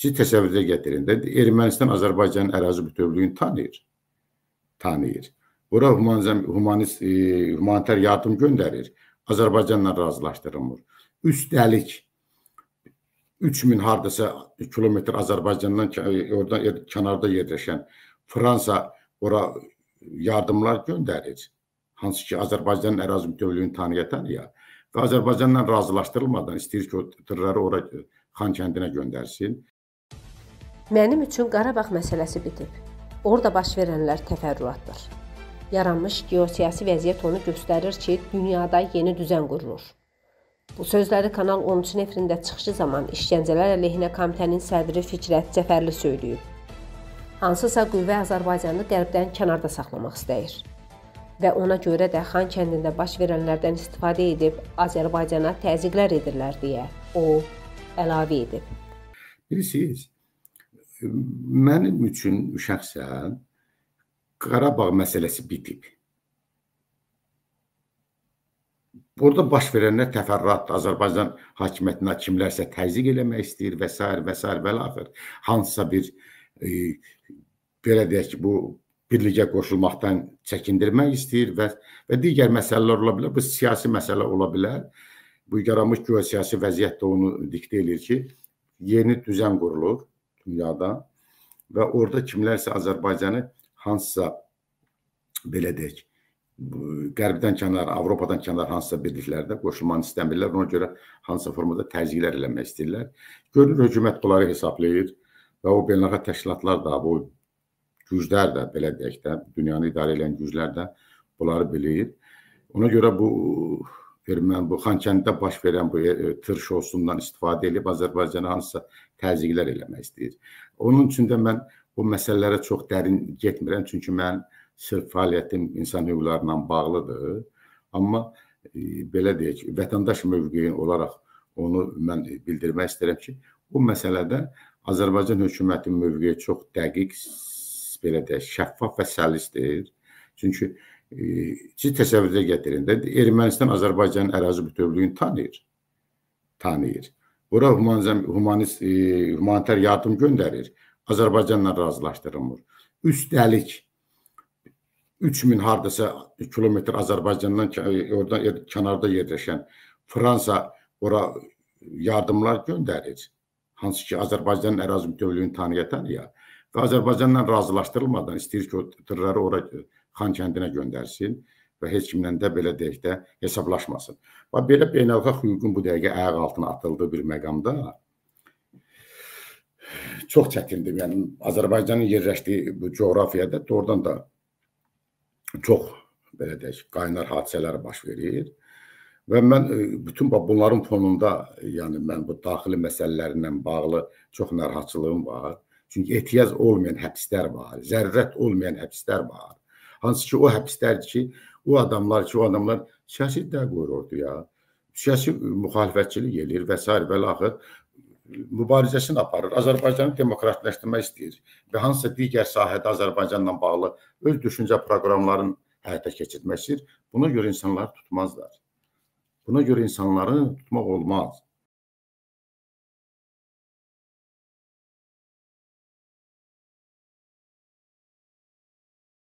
siz təsəvvürə gətirin də Ermənistan Azərbaycanın ərazi bütövlüyünü tanıyır. Tanıyır. Bura humanizm, humanist, e, humanitar yardım göndərir. Azərbaycanla razılaşdırılmır. Üstəlik 3000 hardasa kilometr Azərbaycandan e, orada kənarda yerləşən Fransa ora yardımlar göndərir. Hansı ki Azərbaycanın ərazi bütövlüyünü tanıya tanıya və Azərbaycanla razılaşdırılmadan istəyir ki, o terroru ora Xankəndinə göndərsin. Mənim üçün Qarabağ məsələsi bitib. Orda baş verənlər təfərrüatdır. Yaranmış geosiyasi vəziyyət onu göstərir ki, dünyada yeni düzən qurulur. Bu sözləri Kanal 13-ün efirində çıxışı zaman işgəncələr əleyhinə komitənin sədri Fikrət Cəfərli söyləyib. Hansısa qüvvə Azərbaycanı qərbdən kənarda saxlamaq istəyir və ona görə də Xan kəndində baş verənlərdən istifadə edib Azərbaycana təzyiqlər edirlər deyə o əlavə edib? Bilirsiniz, mənim üçün şəxsən Qarabağ məsələsi bitib. Burada baş verənlər təfərrüatdır. Azərbaycan hakimiyyətinə kimlərsə təzyiq eləmək istəyir və s. və s. və axır. Hansısa bir e, belə deyək ki, bu birlikə qoşulmaqdan çəkindirmək istəyir və və digər məsələlər ola bilər. Bu siyasi məsələ ola bilər bu yaranmış geosiyasi vəziyyət də onu diktə eləyir ki, yeni düzən qurulur dünyada və orada kimlərsə Azərbaycanı hansısa belə deyək, qərbdən kənar, Avropadan kənar hansısa birliklərdə qoşulmanı istəmirlər. Ona görə hansısa formada təzyiqlər eləmək istəyirlər. Görünür hökumət bunları hesablayır və o beynəlxalq təşkilatlar da, bu güclər də belə deyək də, dünyanı idarə edən güclər də bunları bilir. Ona görə bu erməni bu Xankəndə baş verən bu e, tır şosundan istifadə edib Azərbaycana hansısa təzyiqlər eləmək istəyir. Onun üçün də mən bu məsələlərə çox dərin getmirəm, çünki mənim sırf fəaliyyətim insan hüquqları ilə bağlıdır. Amma e, belə deyək, vətəndaş mövqeyi olaraq onu mən bildirmək istəyirəm ki, bu məsələdə Azərbaycan hökumətinin mövqeyi çox dəqiq, belə deyək, şəffaf və səlisdir. Çünki e, siz təsəvvürə gətirin də Ermənistan Azərbaycanın ərazi bütövlüyünü tanıyır. Tanıyır. Bura humanizm, humanist, e, humanitar yardım göndərir. Azərbaycanla razılaşdırılmır. Üstəlik 3000 hardasa kilometr Azərbaycandan e, orada kənarda yerləşən Fransa ora yardımlar göndərir. Hansı ki Azərbaycanın ərazi bütövlüyünü tanıya tanıya və Azərbaycanla razılaşdırılmadan istəyir ki, o terroru ora Xan kəndinə göndərsin və heç kimlə də belə deyək də hesablaşmasın. Və belə beynəlxalq hüququn bu dəqiqə ayaq altına atıldığı bir məqamda çox çətindir. Yəni Azərbaycanın yerləşdiyi bu coğrafiyada doğrudan da çox belə deyək, qaynar hadisələr baş verir. Və mən e, bütün bunların fonunda, yəni mən bu daxili məsələlərlə bağlı çox narahatçılığım var. Çünki ehtiyac olmayan həbslər var, zərurət olmayan həbslər var. Hansı ki, o həbsdədir ki, o adamlar ki, o adamlar siyasi iddia qoyur orduya, siyasi müxalifətçilik eləyir və s. və laxır mübarizəsini aparır. Azərbaycanı demokratləşdirmək istəyir və hansısa digər sahədə Azərbaycanla bağlı öz düşüncə proqramlarını həyata keçirmək istəyir. Buna görə insanları tutmazlar. Buna görə insanları tutmaq olmaz.